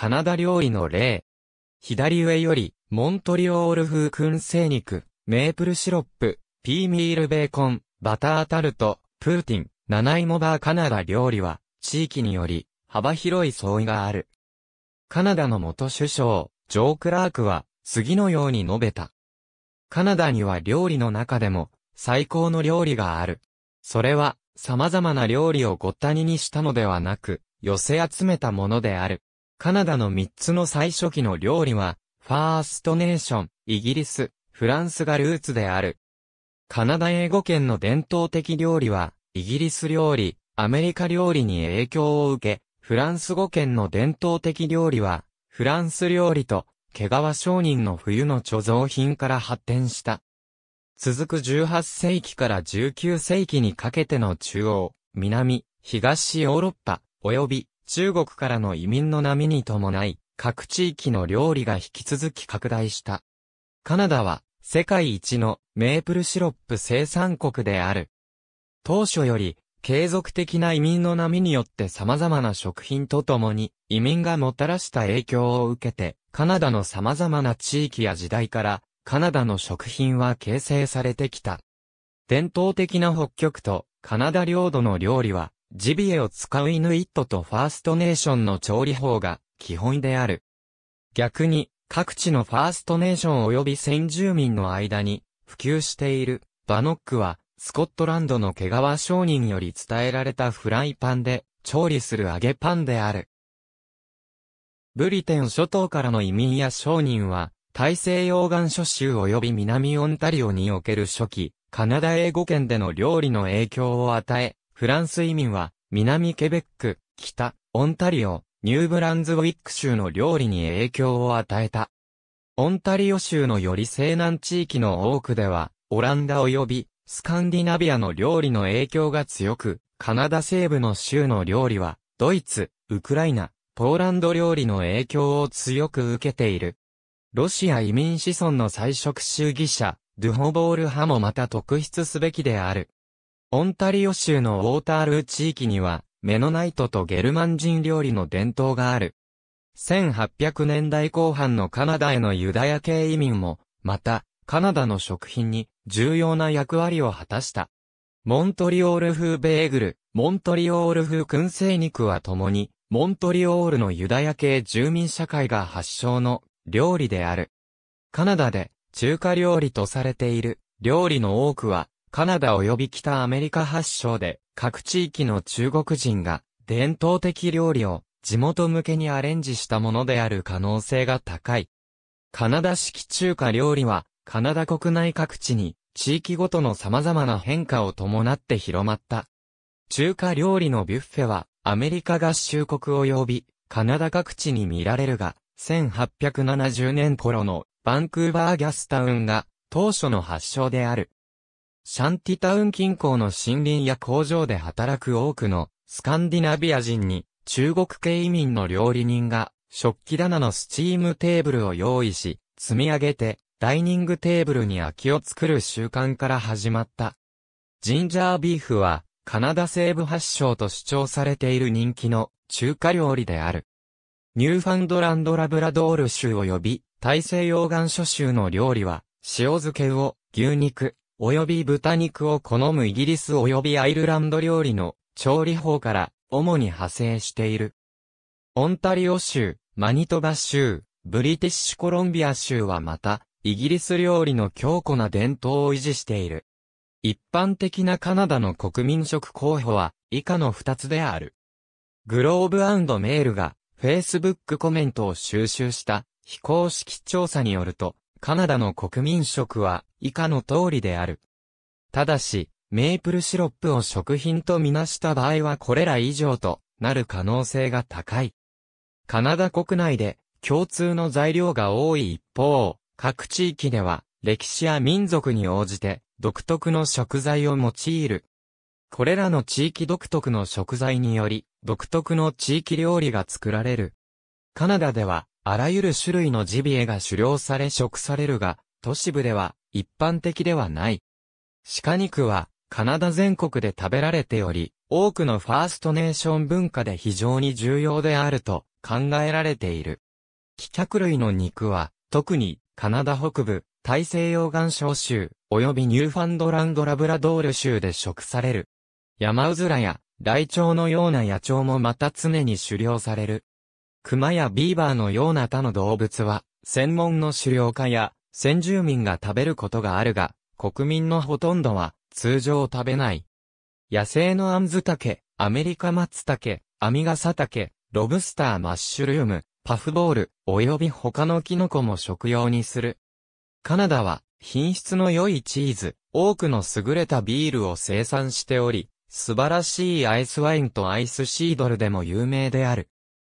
カナダ料理の例。左上より、モントリオール風燻製肉、メープルシロップ、ピーミールベーコン、バタータルト、プーティン、七モバーカナダ料理は、地域により、幅広い相違がある。カナダの元首相、ジョー・クラークは、次のように述べた。カナダには料理の中でも、最高の料理がある。それは、様々な料理をごったににしたのではなく、寄せ集めたものである。カナダの3つの最初期の料理は、ファーストネーション、イギリス、フランスがルーツである。カナダ英語圏の伝統的料理は、イギリス料理、アメリカ料理に影響を受け、フランス語圏の伝統的料理は、フランス料理と、毛皮商人の冬の貯蔵品から発展した。続く18世紀から19世紀にかけての中央、南、東ヨーロッパ、及び中国からの移民の波に伴い、各地域の料理が引き続き拡大した。カナダは、世界一のメープルシロップ生産国である。当初より、継続的な移民の波によって様々な食品とともに、移民がもたらした影響を受けて、カナダの様々な地域や時代から、カナダの食品は形成されてきた。伝統的な北極とカナダ領土の料理は、ジビエを使うイヌイットとファーストネーションの調理法が基本である。逆に、各地のファーストネーション及び先住民の間に普及しているバノックは、スコットランドの毛皮商人より伝えられたフライパンで調理する揚げパンである。ブリテン諸島からの移民や商人は、大西洋岸諸州及び南オンタリオにおける初期、カナダ英語圏での料理の影響を与え、フランス移民は、南ケベック、北、オンタリオ、ニューブランズウィック州の料理に影響を与えた。オンタリオ州のより西南地域の多くでは、オランダ及び、スカンディナビアの料理の影響が強く、カナダ西部の州の料理は、ドイツ、ウクライナ、ポーランド料理の影響を強く受けている。ロシア移民子孫の菜食主義者、ドゥホボール派もまた特筆すべきである。オンタリオ州のウォータールー地域には、メノナイトとゲルマン人料理の伝統がある。1800年代後半のカナダへのユダヤ系移民も、また、カナダの食品に重要な役割を果たした。モントリオール風ベーグル、モントリオール風燻製肉は共に、モントリオールのユダヤ系住民社会が発祥の料理である。カナダで中華料理とされている料理の多くはカナダ及び北アメリカ発祥で、各地域の中国人が伝統的料理を地元向けにアレンジしたものである可能性が高い。カナダ式中華料理は、カナダ国内各地に地域ごとの様々な変化を伴って広まった。中華料理のビュッフェは、アメリカ合衆国及び、カナダ各地に見られるが、1870年頃のバンクーバーギャスタウンが当初の発祥である。シャンティタウン近郊の森林や工場で働く多くのスカンディナビア人に中国系移民の料理人が食器棚のスチームテーブルを用意し積み上げてダイニングテーブルに空きを作る習慣から始まった。ジンジャービーフはカナダ西部発祥と主張されている人気の中華料理である。ニューファンドランドラブラドール州及び大西洋岸諸州の料理は塩漬けを牛肉、及び豚肉を好むイギリス及びアイルランド料理の調理法から主に派生している。オンタリオ州、マニトバ州、ブリティッシュコロンビア州はまた、イギリス料理の強固な伝統を維持している。一般的なカナダの国民食候補は以下の二つである。グローブメールが Facebook コメントを収集した非公式調査によると、カナダの国民食は以下の通りである。ただし、メープルシロップを食品とみなした場合はこれら以上となる可能性が高い。カナダ国内で共通の材料が多い一方、各地域では歴史や民族に応じて独特の食材を用いる。これらの地域独特の食材により独特の地域料理が作られる。カナダではあらゆる種類のジビエが狩猟され食されるが、都市部では一般的ではない。鹿肉はカナダ全国で食べられており、多くのファーストネーション文化で非常に重要であると考えられている。希脚類の肉は、特にカナダ北部、大西洋岩礁州、及びニューファンドランドラブラドール州で食される。山うずらや、ライチョウのような野鳥もまた常に狩猟される。熊やビーバーのような他の動物は、専門の狩猟家や、先住民が食べることがあるが、国民のほとんどは、通常食べない。野生のアンズタケ、アメリカマツタケ、アミガサタケ、ロブスターマッシュルーム、パフボール、及び他のキノコも食用にする。カナダは、品質の良いチーズ、多くの優れたビールを生産しており、素晴らしいアイスワインとアイスシードルでも有名である。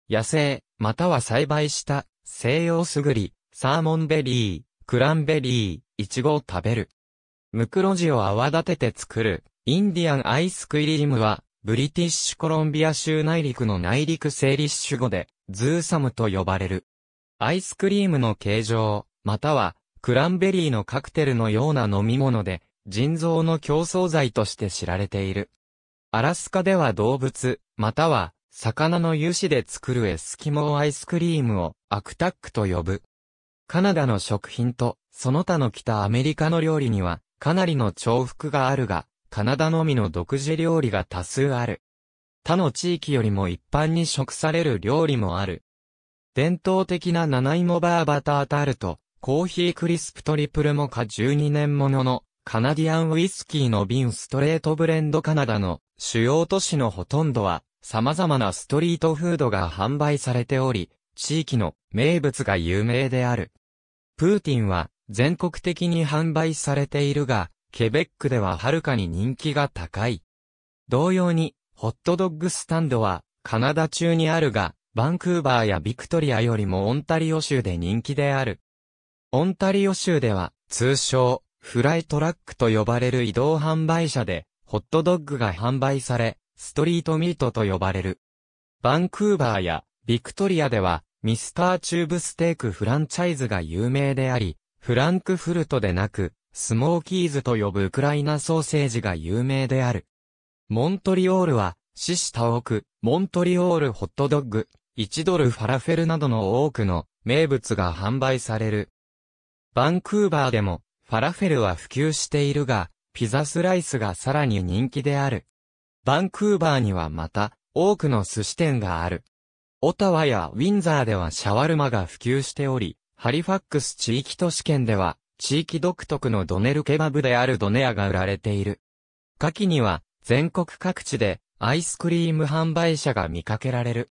野生、または栽培した西洋すぐり、サーモンベリー、クランベリー、イチゴを食べる。ムクロジを泡立てて作る、インディアンアイスクリームは、ブリティッシュコロンビア州内陸の内陸セ理リッシュ語で、ズーサムと呼ばれる。アイスクリームの形状、または、クランベリーのカクテルのような飲み物で、腎臓の競争剤として知られている。アラスカでは動物、または魚の油脂で作るエスキモーアイスクリームをアクタックと呼ぶ。カナダの食品とその他の北アメリカの料理にはかなりの重複があるが、カナダのみの独自料理が多数ある。他の地域よりも一般に食される料理もある。伝統的な七芋バーバタータルト、コーヒークリスプトリプルモカ12年ものの、カナディアンウイスキーの瓶ストレートブレンドカナダの主要都市のほとんどは様々なストリートフードが販売されており、地域の名物が有名である。プーティンは全国的に販売されているが、ケベックでははるかに人気が高い。同様に、ホットドッグスタンドはカナダ中にあるが、バンクーバーやビクトリアよりもオンタリオ州で人気である。オンタリオ州では、通称、フライトラックと呼ばれる移動販売車で、ホットドッグが販売され、ストリートミートと呼ばれる。バンクーバーやビクトリアでは、ミスターチューブステークフランチャイズが有名であり、フランクフルトでなく、スモーキーズと呼ぶウクライナソーセージが有名である。モントリオールは、シシタオク、モントリオールホットドッグ、1ドルファラフェルなどの多くの名物が販売される。バンクーバーでも、ファラフェルは普及しているが、ピザスライスがさらに人気である。バンクーバーにはまた、多くの寿司店がある。オタワやウィンザーではシャワルマが普及しており、ハリファックス地域都市圏では、地域独特のドネルケバブであるドネアが売られている。夏季には、全国各地で、アイスクリーム販売者が見かけられる。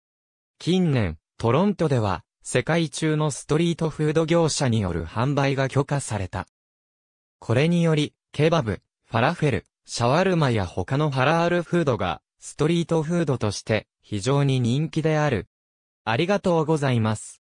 近年、トロントでは、世界中のストリートフード業者による販売が許可された。これにより、ケバブ、ファラフェル、シャワルマや他のハラールフードが、ストリートフードとして、非常に人気である。ありがとうございます。